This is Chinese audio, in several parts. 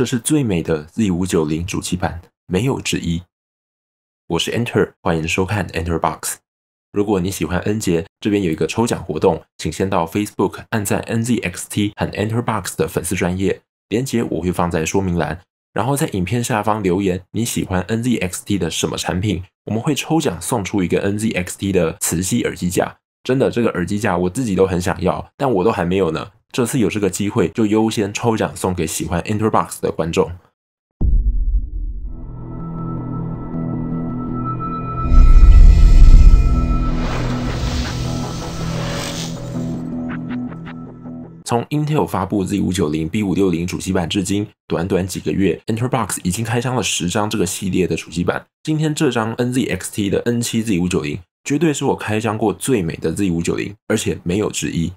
这是最美的 Z 五九零主机版，没有之一。我是 Enter，欢迎收看 Enter Box。如果你喜欢恩杰，这边有一个抽奖活动，请先到 Facebook 按赞 NZXT 和 Enter Box 的粉丝专业连接，我会放在说明栏。然后在影片下方留言你喜欢 NZXT 的什么产品，我们会抽奖送出一个 NZXT 的磁吸耳机架。真的，这个耳机架我自己都很想要，但我都还没有呢。这次有这个机会，就优先抽奖送给喜欢 Interbox 的观众。从 Intel 发布 Z 五九零 B 五六零主机板至今，短短几个月，Interbox 已经开箱了十张这个系列的主机板。今天这张 NZXT 的 N 七 Z 五九零，绝对是我开箱过最美的 Z 五九零，而且没有之一。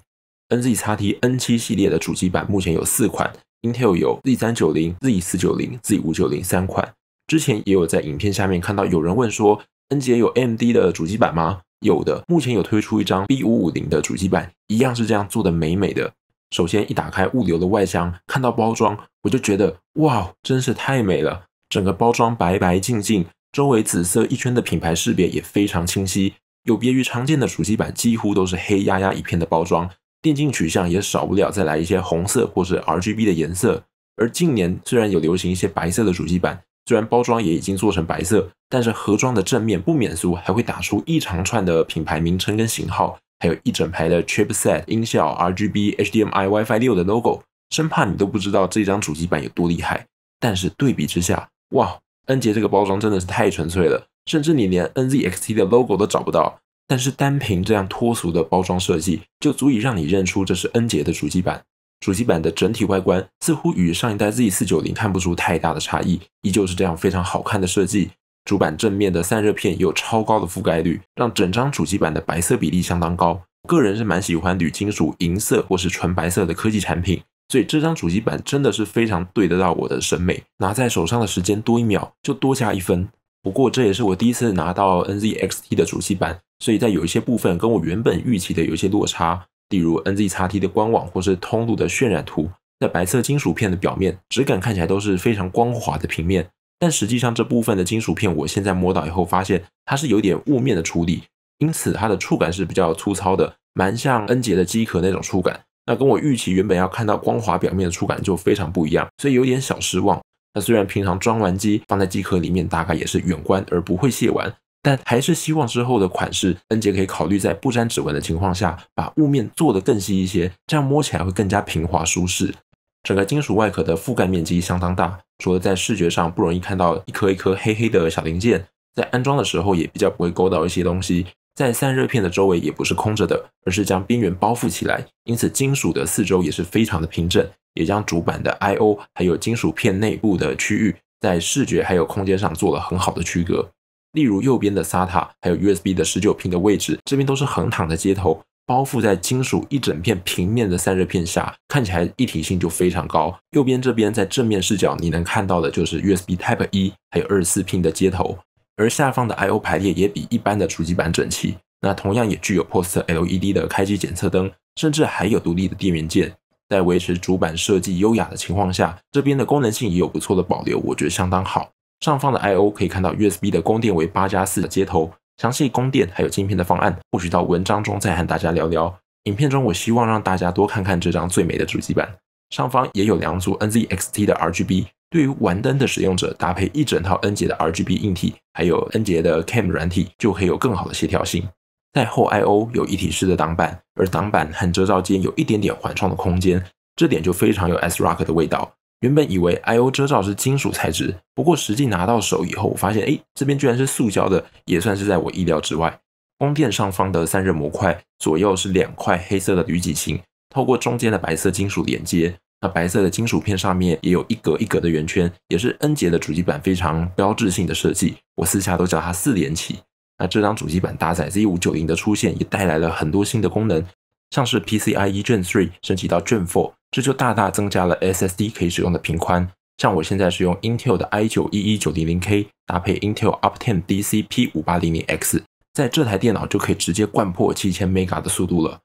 N Z 叉 T N 七系列的主机板目前有四款，Intel 有 Z 三九零、Z 四九零、Z 五九零三款。之前也有在影片下面看到有人问说，N 级有 M D 的主机板吗？有的，目前有推出一张 B 五五零的主机板，一样是这样做的美美的。首先一打开物流的外箱，看到包装我就觉得哇，真是太美了！整个包装白白净净，周围紫色一圈的品牌识别也非常清晰，有别于常见的主机板几乎都是黑压压一片的包装。电竞取向也少不了再来一些红色或是 R G B 的颜色，而近年虽然有流行一些白色的主机板，虽然包装也已经做成白色，但是盒装的正面不免俗，还会打出一长串的品牌名称跟型号，还有一整排的 Tripset 音效 R G B H D M I Wi Fi 六的 logo，生怕你都不知道这张主机板有多厉害。但是对比之下，哇，恩杰这个包装真的是太纯粹了，甚至你连 NZXT 的 logo 都找不到。但是单凭这样脱俗的包装设计，就足以让你认出这是恩杰的主机板。主机板的整体外观似乎与上一代 Z490 看不出太大的差异，依旧是这样非常好看的设计。主板正面的散热片有超高的覆盖率，让整张主机板的白色比例相当高。个人是蛮喜欢铝金属银色或是纯白色的科技产品，所以这张主机板真的是非常对得到我的审美。拿在手上的时间多一秒，就多加一分。不过这也是我第一次拿到 NZXT 的主机板。所以在有一些部分跟我原本预期的有一些落差，例如 NZXT 的官网或是通路的渲染图，在白色金属片的表面，质感看起来都是非常光滑的平面，但实际上这部分的金属片，我现在摸到以后发现它是有点雾面的处理，因此它的触感是比较粗糙的，蛮像恩杰的机壳那种触感，那跟我预期原本要看到光滑表面的触感就非常不一样，所以有点小失望。那虽然平常装完机放在机壳里面，大概也是远观而不会卸完。但还是希望之后的款式，恩杰可以考虑在不沾指纹的情况下，把雾面做得更细一些，这样摸起来会更加平滑舒适。整个金属外壳的覆盖面积相当大，除了在视觉上不容易看到一颗一颗黑黑的小零件，在安装的时候也比较不会勾到一些东西。在散热片的周围也不是空着的，而是将边缘包覆起来，因此金属的四周也是非常的平整，也将主板的 I/O 还有金属片内部的区域，在视觉还有空间上做了很好的区隔。例如右边的 SATA，还有 USB 的十九 pin 的位置，这边都是横躺的接头，包覆在金属一整片平面的散热片下，看起来一体性就非常高。右边这边在正面视角你能看到的就是 USB Type 一，还有二十四 pin 的接头，而下方的 I/O 排列也比一般的主机板整齐。那同样也具有 POST LED 的开机检测灯，甚至还有独立的电源键，在维持主板设计优雅的情况下，这边的功能性也有不错的保留，我觉得相当好。上方的 I/O 可以看到 USB 的供电为八加四的接头，详细供电还有晶片的方案，或许到文章中再和大家聊聊。影片中我希望让大家多看看这张最美的主机板，上方也有两组 NZXT 的 RGB。对于玩灯的使用者，搭配一整套 N 节的 RGB 硬体，还有 N 节的 Cam 软体，就可以有更好的协调性。在后 I/O 有一体式的挡板，而挡板和遮罩间有一点点缓冲的空间，这点就非常有 S Rock 的味道。原本以为 IO 遮罩是金属材质，不过实际拿到手以后，我发现，哎，这边居然是塑胶的，也算是在我意料之外。光电上方的散热模块左右是两块黑色的铝脊芯，透过中间的白色金属连接。那白色的金属片上面也有一格一格的圆圈，也是 N 杰的主机板非常标志性的设计，我私下都叫它四连起。那这张主机板搭载 Z590 的出现，也带来了很多新的功能，像是 PCIe Gen3 升级到 Gen4。这就大大增加了 SSD 可以使用的频宽。像我现在是用 Intel 的 i9 一一九零零 K 搭配 Intel Optane DC P 五八零 X，在这台电脑就可以直接灌破七千 mega 的速度了。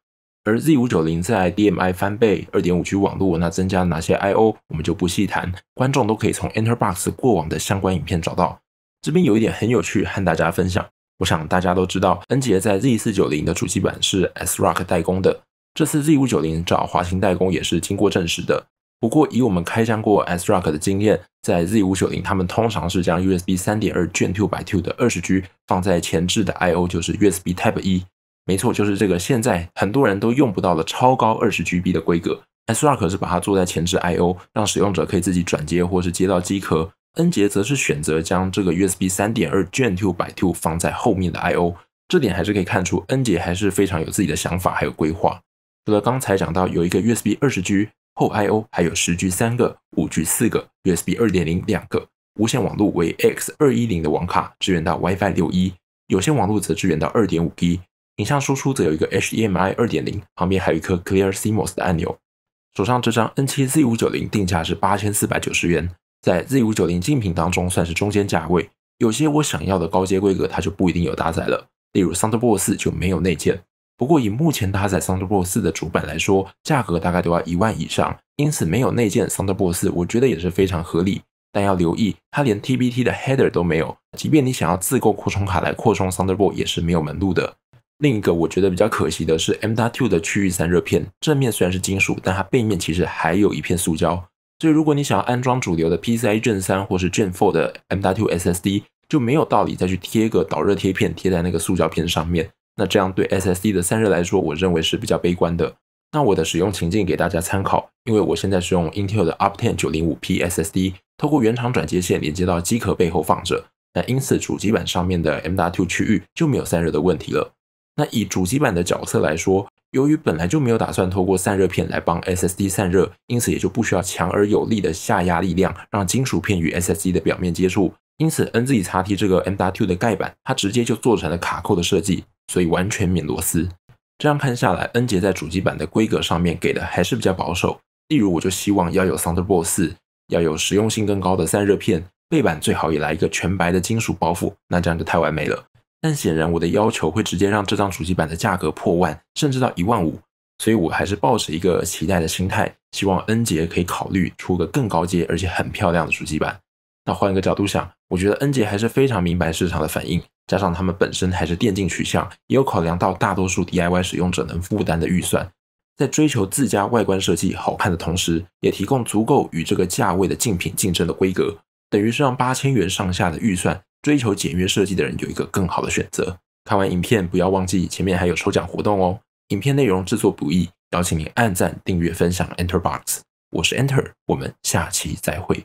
而 Z 五九零在 DMI 翻倍、二点五 G 网络，那增加哪些 I/O 我们就不细谈，观众都可以从 Enterbox 过往的相关影片找到。这边有一点很有趣和大家分享，我想大家都知道，恩杰在 Z 四九零的主机板是 s r o c k 代工的。这次 Z 五九零找华擎代工也是经过证实的。不过以我们开箱过 S Rock 的经验，在 Z 五九零他们通常是将 USB 三点二卷 two by two 的二十 G 放在前置的 I O，就是 USB Type E。没错，就是这个现在很多人都用不到的超高二十 G B 的规格。S Rock 是把它做在前置 I O，让使用者可以自己转接或是接到机壳。恩杰则是选择将这个 USB 三点二卷 two by two 放在后面的 I O，这点还是可以看出恩杰还是非常有自己的想法还有规划。除了刚才讲到有一个 USB 二十 G 后 I/O，还有十 G 三个，五 G 四个 USB 二点零两个，无线网络为 X 二一零的网卡，支援到 WiFi 六一，有线网络则支援到二点五 G，影像输出则有一个 HDMI 二点零，旁边还有一颗 Clear CMOS 的按钮。手上这张 N 七 Z 五九零定价是八千四百九十元，在 Z 五九零竞品当中算是中间价位，有些我想要的高阶规格它就不一定有搭载了，例如 Thunderbolt 四就没有内建。不过，以目前搭载 Thunderbolt 四的主板来说，价格大概都要一万以上，因此没有内建 Thunderbolt 四，我觉得也是非常合理。但要留意，它连 TBT 的 header 都没有，即便你想要自购扩充卡来扩充 Thunderbolt 也是没有门路的。另一个我觉得比较可惜的是 M.2 的区域散热片，正面虽然是金属，但它背面其实还有一片塑胶，所以如果你想要安装主流的 PCIe n 三或是 four 的 M.2 SSD，就没有道理再去贴个导热贴片贴在那个塑胶片上面。那这样对 SSD 的散热来说，我认为是比较悲观的。那我的使用情境给大家参考，因为我现在是用 Intel 的 Optane 九零五 P SSD，透过原厂转接线连接到机壳背后放着。那因此，主机板上面的 M.2 区域就没有散热的问题了。那以主机板的角色来说，由于本来就没有打算透过散热片来帮 SSD 散热，因此也就不需要强而有力的下压力量让金属片与 SSD 的表面接触。因此，NZXT 这个 M.2 的盖板，它直接就做成了卡扣的设计。所以完全免螺丝，这样看下来，恩杰在主机板的规格上面给的还是比较保守。例如，我就希望要有 Thunderbolt 四，要有实用性更高的散热片，背板最好也来一个全白的金属包覆，那这样就太完美了。但显然，我的要求会直接让这张主机板的价格破万，甚至到一万五。所以我还是抱着一个期待的心态，希望恩杰可以考虑出个更高阶而且很漂亮的主机板。换一个角度想，我觉得恩杰还是非常明白市场的反应，加上他们本身还是电竞取向，也有考量到大多数 DIY 使用者能负担的预算，在追求自家外观设计好看的同时，也提供足够与这个价位的竞品竞争的规格，等于是让八千元上下的预算追求简约设计的人有一个更好的选择。看完影片，不要忘记前面还有抽奖活动哦！影片内容制作不易，邀请你按赞、订阅、分享。Enter Box，我是 Enter，我们下期再会。